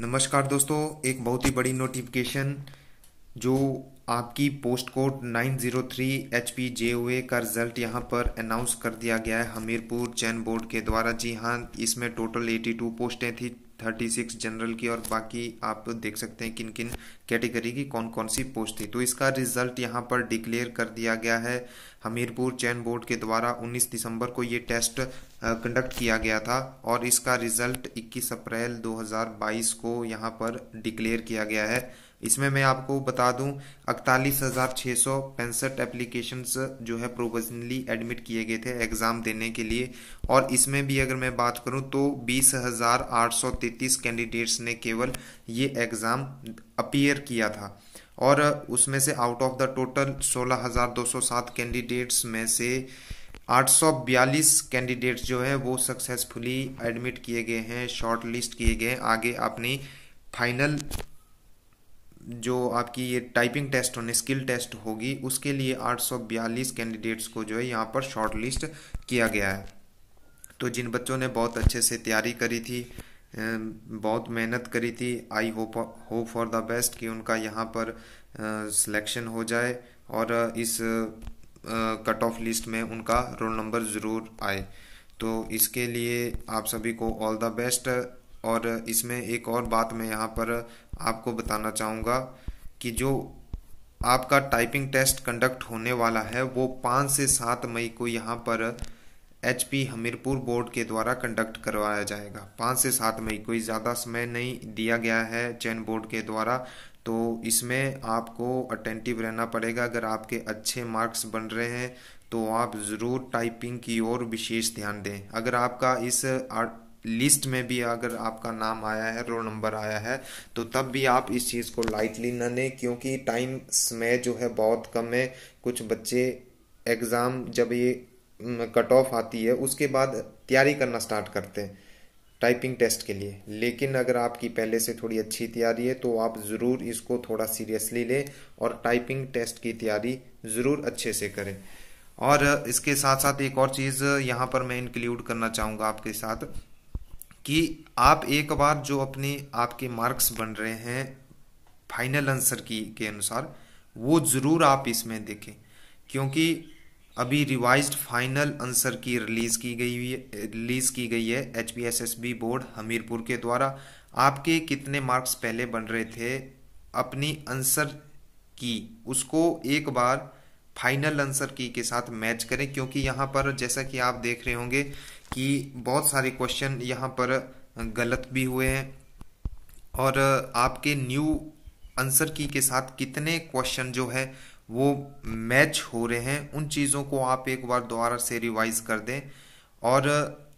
नमस्कार दोस्तों एक बहुत ही बड़ी नोटिफिकेशन जो आपकी post code 903 zero three H P J O का रिजल्ट यहाँ पर अनाउंस कर दिया गया है हमीरपुर चैन बोर्ड के द्वारा जी हाँ इसमें टोटल 82 पोस्टें थी थर्टी सिक्स जनरल की और बाकी आप देख सकते हैं किन किन कैटेगरी की कौन कौन सी पोस्ट थी तो इसका रिजल्ट यहाँ पर डिक्लेयर कर दिया गया है हमीरपुर चयन बोर्ड के द्वारा 19 दिसंबर को ये टेस्ट कंडक्ट किया गया था और इसका रिजल्ट 21 अप्रैल 2022 को यहाँ पर डिक्लेयर किया गया है इसमें मैं आपको बता दूं अड़तालीस हज़ार छः सौ पैंसठ एप्लीकेशंस जो है प्रोविजनली एडमिट किए गए थे एग्ज़ाम देने के लिए और इसमें भी अगर मैं बात करूं तो बीस हज़ार आठ सौ तैतीस कैंडिडेट्स ने केवल ये एग्ज़ाम अपीयर किया था और उसमें से आउट ऑफ द टोटल सोलह हज़ार दो सौ सात कैंडिडेट्स में से 842 कैंडिडेट्स जो है वो सक्सेसफुली एडमिट किए गए हैं शॉर्ट लिस्ट किए गए आगे अपनी फाइनल जो आपकी ये टाइपिंग टेस्ट होने स्किल टेस्ट होगी उसके लिए 842 कैंडिडेट्स को जो है यहाँ पर शॉर्ट लिस्ट किया गया है तो जिन बच्चों ने बहुत अच्छे से तैयारी करी थी बहुत मेहनत करी थी I hope hope for the best कि उनका यहाँ पर सिलेक्शन हो जाए और इस कट ऑफ लिस्ट में उनका रोल नंबर ज़रूर आए तो इसके लिए आप सभी को ऑल द बेस्ट और इसमें एक और बात मैं यहाँ पर आपको बताना चाहूँगा कि जो आपका टाइपिंग टेस्ट कंडक्ट होने वाला है वो पाँच से सात मई को यहाँ पर एच पी हमीरपुर बोर्ड के द्वारा कंडक्ट करवाया जाएगा पाँच से सात मई कोई ज़्यादा समय नहीं दिया गया है चैन बोर्ड के द्वारा तो इसमें आपको अटेंटिव रहना पड़ेगा अगर आपके अच्छे मार्क्स बन रहे हैं तो आप ज़रूर टाइपिंग की ओर विशेष ध्यान दें अगर आपका इस लिस्ट में भी अगर आपका नाम आया है रोल नंबर आया है तो तब भी आप इस चीज़ को लाइटली न लें क्योंकि टाइम समय जो है बहुत कम है कुछ बच्चे एग्ज़ाम जब ये कट ऑफ आती है उसके बाद तैयारी करना स्टार्ट करते हैं टाइपिंग टेस्ट के लिए लेकिन अगर आपकी पहले से थोड़ी अच्छी तैयारी है तो आप ज़रूर इसको थोड़ा सीरियसली लें और टाइपिंग टेस्ट की तैयारी ज़रूर अच्छे से करें और इसके साथ साथ एक और चीज़ यहाँ पर मैं इंक्लूड करना चाहूँगा आपके साथ कि आप एक बार जो अपने आपके मार्क्स बन रहे हैं फाइनल आंसर की के अनुसार वो ज़रूर आप इसमें देखें क्योंकि अभी revised final answer key release की गई हुई है रिलीज़ की गई है H P S S B board Hamirpur के द्वारा आपके कितने मार्क्स पहले बन रहे थे अपनी आंसर की उसको एक बार फाइनल आंसर की के साथ मैच करें क्योंकि यहाँ पर जैसा कि आप देख रहे होंगे कि बहुत सारे क्वेश्चन यहाँ पर गलत भी हुए हैं और आपके न्यू आंसर की के साथ कितने क्वेश्चन जो है वो मैच हो रहे हैं उन चीज़ों को आप एक बार दोबारा से रिवाइज कर दें और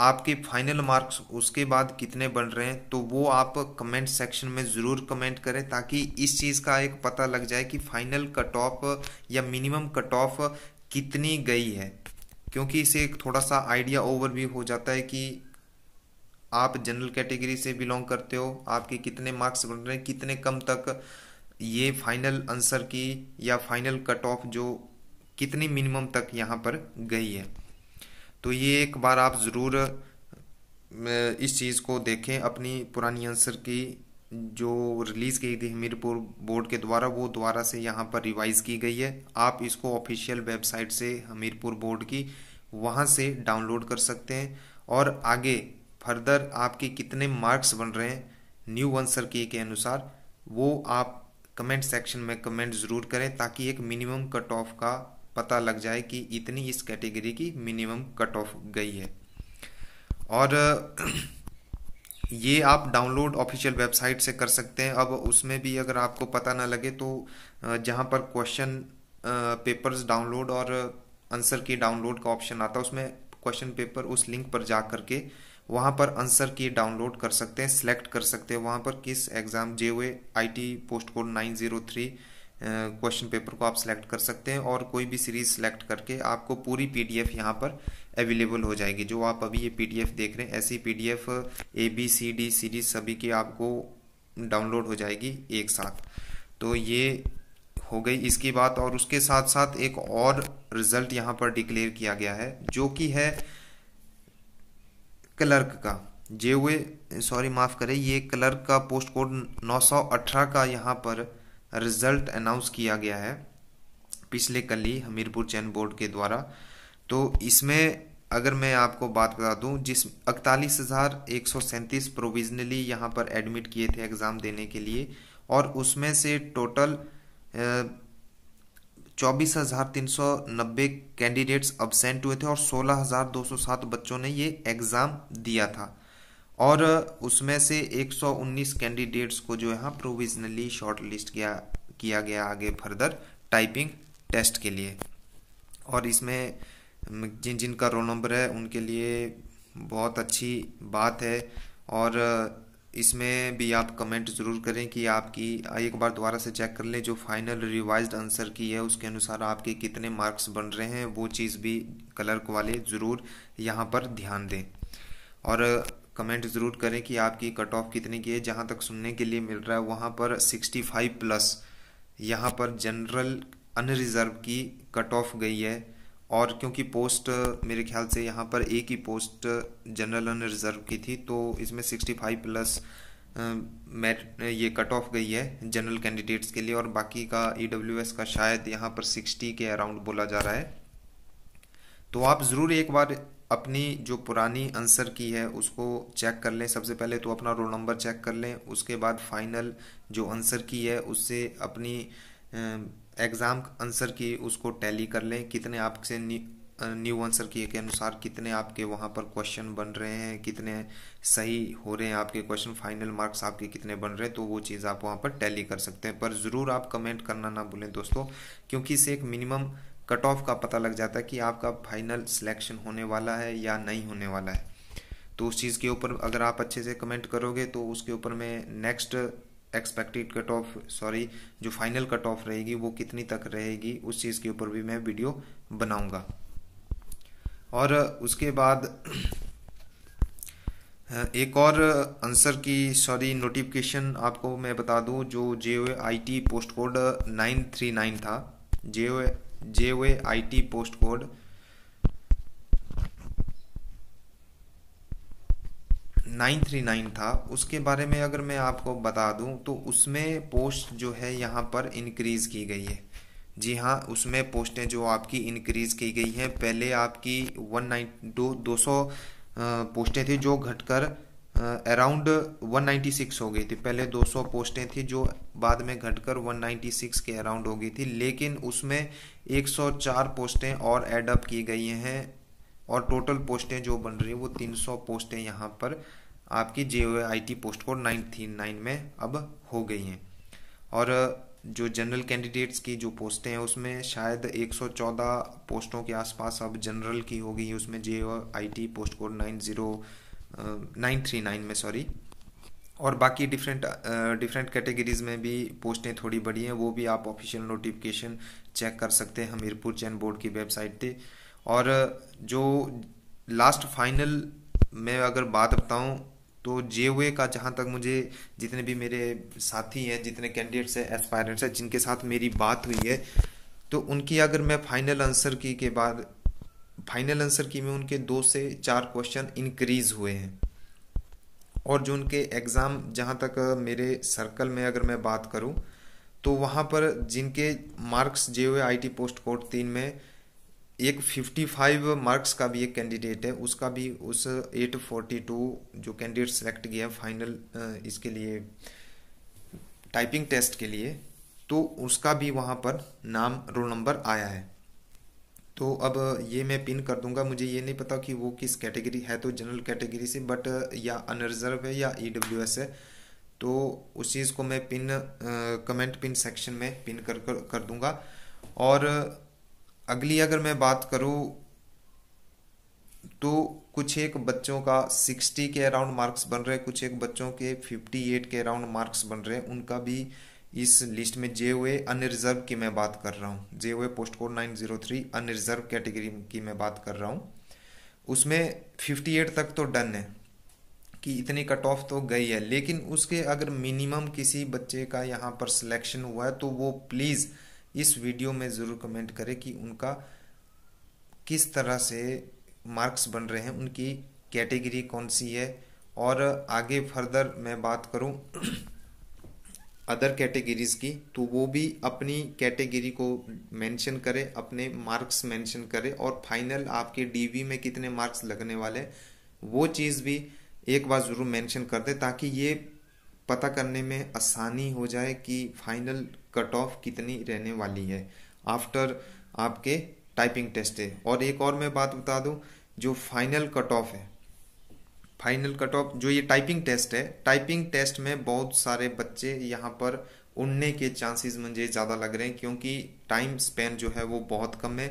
आपके फाइनल मार्क्स उसके बाद कितने बन रहे हैं तो वो आप कमेंट सेक्शन में ज़रूर कमेंट करें ताकि इस चीज़ का एक पता लग जाए कि फाइनल कट ऑफ या मिनिमम कट ऑफ कितनी गई है क्योंकि इसे एक थोड़ा सा आइडिया ओवर भी हो जाता है कि आप जनरल कैटेगरी से बिलोंग करते हो आपके कितने मार्क्स बन रहे हैं कितने कम तक ये फाइनल आंसर की या फाइनल कट ऑफ जो कितनी मिनिमम तक यहाँ पर गई है तो ये एक बार आप ज़रूर इस चीज़ को देखें अपनी पुरानी आंसर की जो रिलीज़ की थी हमीरपुर बोर्ड के द्वारा वो दोबारा से यहाँ पर रिवाइज़ की गई है आप इसको ऑफिशियल वेबसाइट से हमीरपुर बोर्ड की वहाँ से डाउनलोड कर सकते हैं और आगे फर्दर आपके कितने मार्क्स बन रहे हैं न्यू आंसर की के अनुसार वो आप कमेंट सेक्शन में कमेंट ज़रूर करें ताकि एक मिनिमम कट ऑफ का पता लग जाए कि इतनी इस कैटेगरी की मिनिमम कट ऑफ गई है और ये आप डाउनलोड ऑफिशियल वेबसाइट से कर सकते हैं अब उसमें भी अगर आपको पता ना लगे तो जहाँ पर क्वेश्चन पेपर्स डाउनलोड और आंसर की डाउनलोड का ऑप्शन आता है उसमें क्वेश्चन पेपर उस लिंक पर जा करके वहाँ पर आंसर की डाउनलोड कर सकते हैं सिलेक्ट कर सकते हैं वहाँ पर किस एग्ज़ाम जे हुए I T post code nine zero three question paper को आप सेलेक्ट कर सकते हैं और कोई भी सीरीज सेलेक्ट करके आपको पूरी पीडीएफ यहाँ पर अवेलेबल हो जाएगी जो आप अभी ये पीडीएफ देख रहे हैं ऐसी PDF A B C D series सभी की आपको डाउनलोड हो जाएगी एक साथ तो ये हो गई इसकी बात और उसके साथ साथ एक और रिजल्ट यहाँ पर डिक्लेयर किया गया है जो कि है क्लर्क का जे हुए सॉरी माफ़ करें ये क्लर्क का पोस्ट कोड 918 का यहाँ पर रिजल्ट अनाउंस किया गया है पिछले कल ही हमीरपुर चयन बोर्ड के द्वारा तो इसमें अगर मैं आपको बात बता दूं जिस इकतालीस हज़ार एक सौ सैंतीस प्रोविजनली यहाँ पर एडमिट किए थे एग्ज़ाम देने के लिए और उसमें से टोटल चौबीस हज़ार तीन सौ नब्बे कैंडिडेट्स अबसेंट हुए थे और सोलह हज़ार दो सौ सात बच्चों ने ये एग्ज़ाम दिया था और उसमें से 119 कैंडिडेट्स को जो यहाँ प्रोविजनली शॉर्ट लिस्ट किया किया गया आगे फर्दर टाइपिंग टेस्ट के लिए और इसमें जिन जिन का रोल नंबर है उनके लिए बहुत अच्छी बात है और इसमें भी आप कमेंट ज़रूर करें कि आपकी एक बार दोबारा से चेक कर लें जो फाइनल रिवाइज्ड आंसर की है उसके अनुसार आपके कितने मार्क्स बन रहे हैं वो चीज़ भी क्लर्क वाले ज़रूर यहाँ पर ध्यान दें और कमेंट ज़रूर करें कि आपकी कट ऑफ कितने की है जहाँ तक सुनने के लिए मिल रहा है वहाँ पर 65 प्लस यहाँ पर जनरल अनरिजर्व की कट ऑफ गई है और क्योंकि पोस्ट मेरे ख्याल से यहाँ पर एक ही पोस्ट जनरल अनरिजर्व की थी तो इसमें 65 प्लस मैट ये कट ऑफ गई है जनरल कैंडिडेट्स के लिए और बाकी का ई e का शायद यहाँ पर सिक्सटी के अराउंड बोला जा रहा है तो आप ज़रूर एक बार अपनी जो पुरानी आंसर की है उसको चेक कर लें सबसे पहले तो अपना रोल नंबर चेक कर लें उसके बाद फाइनल जो आंसर की है उससे अपनी एग्ज़ाम आंसर की उसको टैली कर लें कितने आपसे न्यू आंसर किए के अनुसार कितने आपके वहाँ पर क्वेश्चन बन रहे हैं कितने सही हो रहे हैं आपके क्वेश्चन फाइनल मार्क्स आपके कितने बन रहे हैं तो वो चीज़ आप वहाँ पर टैली कर सकते हैं पर ज़रूर आप कमेंट करना ना भूलें दोस्तों क्योंकि इसे एक मिनिमम कट ऑफ का पता लग जाता है कि आपका फाइनल सिलेक्शन होने वाला है या नहीं होने वाला है तो उस चीज़ के ऊपर अगर आप अच्छे से कमेंट करोगे तो उसके ऊपर मैं next expected cut off sorry जो फाइनल कट ऑफ रहेगी वो कितनी तक रहेगी उस चीज़ के ऊपर भी मैं वीडियो बनाऊंगा और उसके बाद एक और आंसर की सॉरी नोटिफिकेशन आपको मैं बता दूं जो J O I T post code nine three nine था जे ओ जे वे I T post code nine three nine था उसके बारे में अगर मैं आपको बता दूं तो उसमें पोस्ट जो है यहाँ पर इंक्रीज़ की गई है जी हाँ उसमें पोस्टें जो आपकी इंक्रीज़ की गई हैं पहले आपकी वन नाइन दो दो सौ पोस्टें थी जो घटकर अराउंड uh, 196 हो गई थी पहले 200 पोस्टें थी जो बाद में घटकर 196 के अराउंड हो गई थी लेकिन उसमें 104 पोस्टें और एडअप की गई हैं और टोटल पोस्टें जो बन रही हैं वो 300 पोस्टें यहाँ पर आपकी J O I T post code nine nine में अब हो गई हैं और जो जनरल कैंडिडेट्स की जो पोस्टें हैं उसमें शायद 114 पोस्टों के आसपास अब जनरल की हो गई उसमें J O I T post code nine zero nine three nine में सॉरी और बाकी डिफरेंट डिफरेंट कैटेगरीज़ में भी पोस्टें थोड़ी बड़ी हैं वो भी आप ऑफिशियल नोटिफिकेशन चेक कर सकते हैं हमीरपुर चयन बोर्ड की वेबसाइट पे और जो लास्ट फाइनल में अगर बात बताऊं तो जे का जहाँ तक मुझे जितने भी मेरे साथी हैं जितने कैंडिडेट्स हैं एस्पायरेंट्स हैं जिनके साथ मेरी बात हुई है तो उनकी अगर मैं फाइनल आंसर की के बाद फाइनल आंसर की में उनके दो से चार क्वेश्चन इंक्रीज हुए हैं और जो उनके एग्ज़ाम जहाँ तक मेरे सर्कल में अगर मैं बात करूँ तो वहाँ पर जिनके मार्क्स जे हुए आई पोस्ट कोड तीन में एक 55 मार्क्स का भी एक कैंडिडेट है उसका भी उस 842 जो कैंडिडेट सेलेक्ट किया है फाइनल इसके लिए टाइपिंग टेस्ट के लिए तो उसका भी वहाँ पर नाम रोल नंबर आया है तो अब ये मैं पिन कर दूंगा मुझे ये नहीं पता कि वो किस कैटेगरी है तो जनरल कैटेगरी से बट या अनरिजर्व है या ई e है तो उस चीज़ को मैं पिन कमेंट पिन सेक्शन में पिन कर कर, कर दूंगा और अगली अगर मैं बात करूँ तो कुछ एक बच्चों का 60 के अराउंड मार्क्स बन रहे कुछ एक बच्चों के 58 के अराउंड मार्क्स बन रहे उनका भी इस लिस्ट में जे हुए अनरिजर्व की मैं बात कर रहा हूँ जे हुए post code nine zero three unreserved category की मैं बात कर रहा हूँ उसमें फिफ्टी एट तक तो डन है कि इतनी कट ऑफ तो गई है लेकिन उसके अगर मिनिमम किसी बच्चे का यहाँ पर सिलेक्शन हुआ है तो वो प्लीज़ इस वीडियो में ज़रूर कमेंट करें कि उनका किस तरह से मार्क्स बन रहे हैं उनकी कैटेगरी कौन सी है और आगे फर्दर मैं बात करूँ अदर कैटेगरीज़ की तो वो भी अपनी कैटेगरी को मेंशन करे अपने मार्क्स मेंशन करे और फाइनल आपके डीवी में कितने मार्क्स लगने वाले वो चीज़ भी एक बार ज़रूर मेंशन कर दे ताकि ये पता करने में आसानी हो जाए कि फाइनल कट ऑफ कितनी रहने वाली है आफ्टर आपके टाइपिंग टेस्ट है और एक और मैं बात बता दूं जो फाइनल कट ऑफ है फाइनल कट ऑफ जो ये टाइपिंग टेस्ट है टाइपिंग टेस्ट में बहुत सारे बच्चे यहाँ पर उड़ने के चांसेस मुझे ज़्यादा लग रहे हैं क्योंकि टाइम स्पेन जो है वो बहुत कम है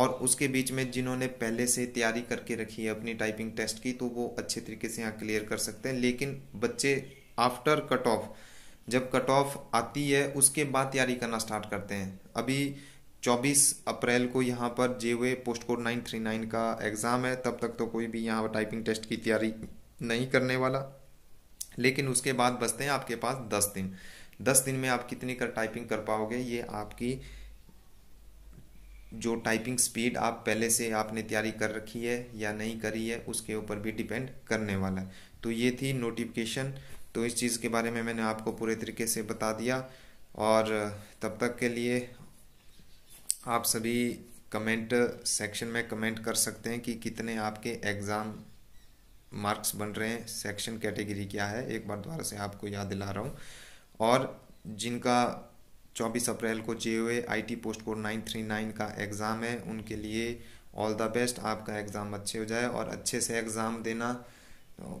और उसके बीच में जिन्होंने पहले से तैयारी करके रखी है अपनी टाइपिंग टेस्ट की तो वो अच्छे तरीके से यहाँ क्लियर कर सकते हैं लेकिन बच्चे आफ्टर कट ऑफ जब कट ऑफ आती है उसके बाद तैयारी करना स्टार्ट करते हैं अभी 24 अप्रैल को यहाँ पर जे वे post code nine three nine का एग्ज़ाम है तब तक तो कोई भी यहाँ पर टाइपिंग टेस्ट की तैयारी नहीं करने वाला लेकिन उसके बाद बचते हैं आपके पास दस दिन दस दिन में आप कितनी कर टाइपिंग कर पाओगे ये आपकी जो टाइपिंग स्पीड आप पहले से आपने तैयारी कर रखी है या नहीं करी है उसके ऊपर भी डिपेंड करने वाला है तो ये थी नोटिफिकेशन तो इस चीज़ के बारे में मैंने आपको पूरे तरीके से बता दिया और तब तक के लिए आप सभी कमेंट सेक्शन में कमेंट कर सकते हैं कि कितने आपके एग्ज़ाम मार्क्स बन रहे हैं सेक्शन कैटेगरी क्या है एक बार दोबारा से आपको याद दिला रहा हूँ और जिनका 24 अप्रैल को J O IT post code 939 का एग्ज़ाम है उनके लिए ऑल द बेस्ट आपका एग्ज़ाम अच्छे हो जाए और अच्छे से एग्ज़ाम देना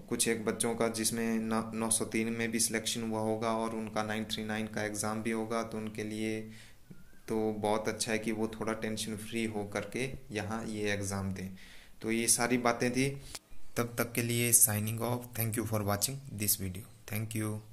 कुछ एक बच्चों का जिसमें नौ सौ तीन में भी सिलेक्शन हुआ होगा और उनका नाइन थ्री नाइन का एग्ज़ाम भी होगा तो उनके लिए तो बहुत अच्छा है कि वो थोड़ा टेंशन फ्री हो करके यहाँ ये एग्ज़ाम दें तो ये सारी बातें थी तब तक के लिए signing off thank you for watching this video thank you